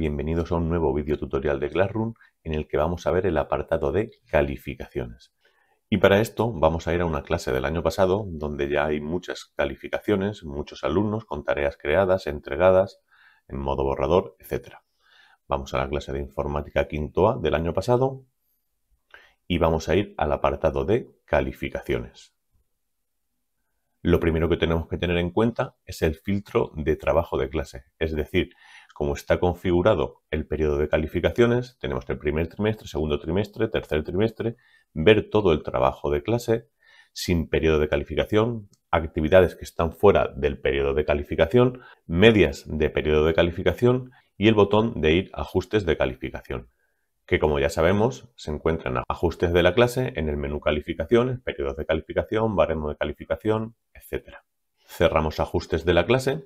Bienvenidos a un nuevo vídeo tutorial de Classroom en el que vamos a ver el apartado de calificaciones. Y para esto vamos a ir a una clase del año pasado donde ya hay muchas calificaciones, muchos alumnos con tareas creadas, entregadas, en modo borrador, etc. Vamos a la clase de informática quinto A del año pasado y vamos a ir al apartado de calificaciones lo primero que tenemos que tener en cuenta es el filtro de trabajo de clase. Es decir, cómo está configurado el periodo de calificaciones, tenemos el primer trimestre, segundo trimestre, tercer trimestre, ver todo el trabajo de clase sin periodo de calificación, actividades que están fuera del periodo de calificación, medias de periodo de calificación y el botón de ir ajustes de calificación que como ya sabemos se encuentran ajustes de la clase en el menú calificaciones, periodos de calificación, baremo de calificación, etc. Cerramos ajustes de la clase,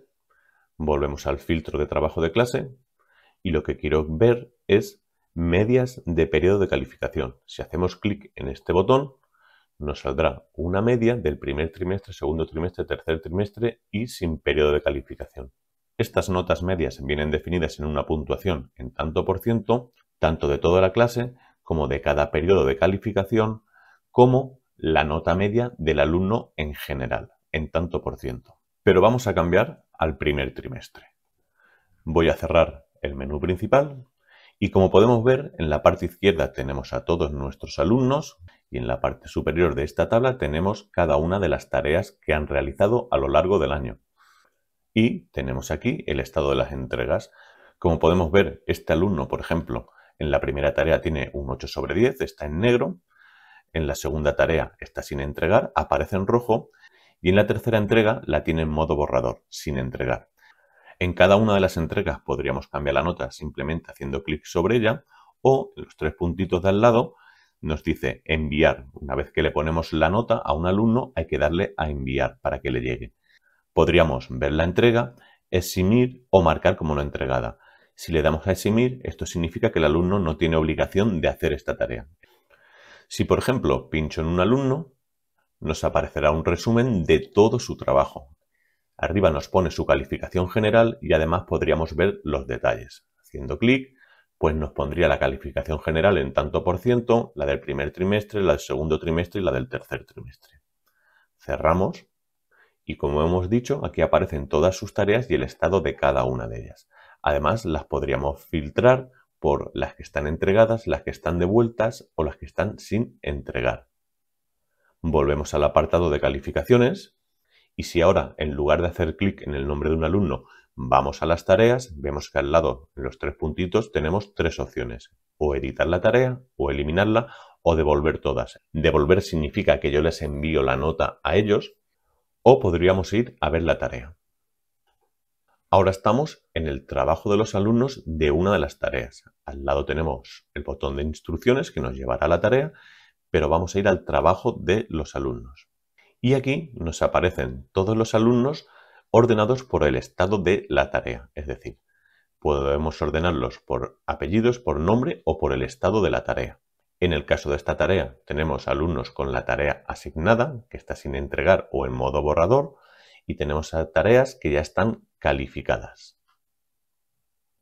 volvemos al filtro de trabajo de clase y lo que quiero ver es medias de periodo de calificación. Si hacemos clic en este botón, nos saldrá una media del primer trimestre, segundo trimestre, tercer trimestre y sin periodo de calificación. Estas notas medias vienen definidas en una puntuación en tanto por ciento tanto de toda la clase como de cada periodo de calificación, como la nota media del alumno en general, en tanto por ciento. Pero vamos a cambiar al primer trimestre. Voy a cerrar el menú principal y como podemos ver, en la parte izquierda tenemos a todos nuestros alumnos y en la parte superior de esta tabla tenemos cada una de las tareas que han realizado a lo largo del año. Y tenemos aquí el estado de las entregas. Como podemos ver, este alumno, por ejemplo, en la primera tarea tiene un 8 sobre 10, está en negro. En la segunda tarea está sin entregar, aparece en rojo. Y en la tercera entrega la tiene en modo borrador, sin entregar. En cada una de las entregas podríamos cambiar la nota simplemente haciendo clic sobre ella o los tres puntitos de al lado nos dice enviar. Una vez que le ponemos la nota a un alumno hay que darle a enviar para que le llegue. Podríamos ver la entrega, eximir o marcar como la entregada. Si le damos a eximir, esto significa que el alumno no tiene obligación de hacer esta tarea. Si, por ejemplo, pincho en un alumno, nos aparecerá un resumen de todo su trabajo. Arriba nos pone su calificación general y además podríamos ver los detalles. Haciendo clic, pues nos pondría la calificación general en tanto por ciento, la del primer trimestre, la del segundo trimestre y la del tercer trimestre. Cerramos y como hemos dicho, aquí aparecen todas sus tareas y el estado de cada una de ellas. Además, las podríamos filtrar por las que están entregadas, las que están devueltas o las que están sin entregar. Volvemos al apartado de calificaciones y si ahora, en lugar de hacer clic en el nombre de un alumno, vamos a las tareas, vemos que al lado, en los tres puntitos, tenemos tres opciones. O editar la tarea, o eliminarla, o devolver todas. Devolver significa que yo les envío la nota a ellos, o podríamos ir a ver la tarea. Ahora estamos en el trabajo de los alumnos de una de las tareas. Al lado tenemos el botón de instrucciones que nos llevará a la tarea, pero vamos a ir al trabajo de los alumnos. Y aquí nos aparecen todos los alumnos ordenados por el estado de la tarea, es decir, podemos ordenarlos por apellidos, por nombre o por el estado de la tarea. En el caso de esta tarea, tenemos alumnos con la tarea asignada, que está sin entregar o en modo borrador, y tenemos tareas que ya están calificadas.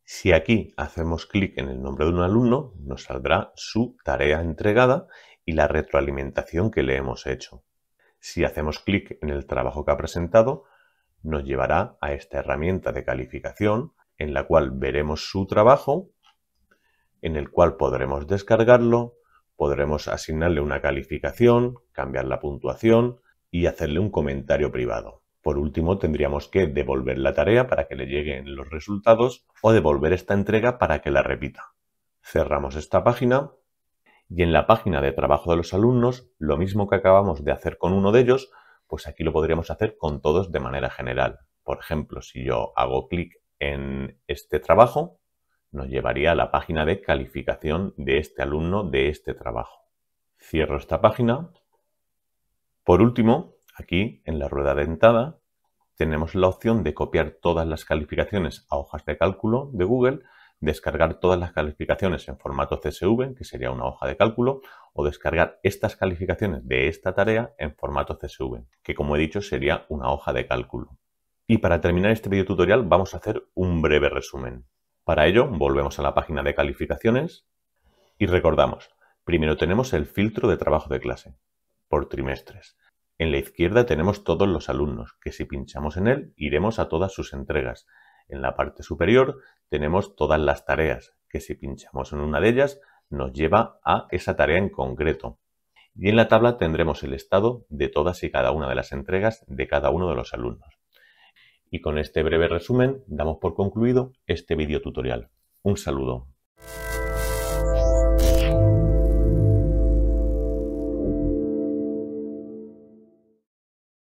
Si aquí hacemos clic en el nombre de un alumno, nos saldrá su tarea entregada y la retroalimentación que le hemos hecho. Si hacemos clic en el trabajo que ha presentado, nos llevará a esta herramienta de calificación en la cual veremos su trabajo, en el cual podremos descargarlo, podremos asignarle una calificación, cambiar la puntuación y hacerle un comentario privado. Por último, tendríamos que devolver la tarea para que le lleguen los resultados o devolver esta entrega para que la repita. Cerramos esta página y en la página de trabajo de los alumnos, lo mismo que acabamos de hacer con uno de ellos, pues aquí lo podríamos hacer con todos de manera general. Por ejemplo, si yo hago clic en este trabajo, nos llevaría a la página de calificación de este alumno de este trabajo. Cierro esta página. Por último, Aquí, en la rueda dentada, tenemos la opción de copiar todas las calificaciones a hojas de cálculo de Google, descargar todas las calificaciones en formato CSV, que sería una hoja de cálculo, o descargar estas calificaciones de esta tarea en formato CSV, que como he dicho sería una hoja de cálculo. Y para terminar este video tutorial vamos a hacer un breve resumen. Para ello volvemos a la página de calificaciones y recordamos, primero tenemos el filtro de trabajo de clase por trimestres. En la izquierda tenemos todos los alumnos, que si pinchamos en él iremos a todas sus entregas. En la parte superior tenemos todas las tareas, que si pinchamos en una de ellas nos lleva a esa tarea en concreto. Y en la tabla tendremos el estado de todas y cada una de las entregas de cada uno de los alumnos. Y con este breve resumen damos por concluido este vídeo tutorial. Un saludo.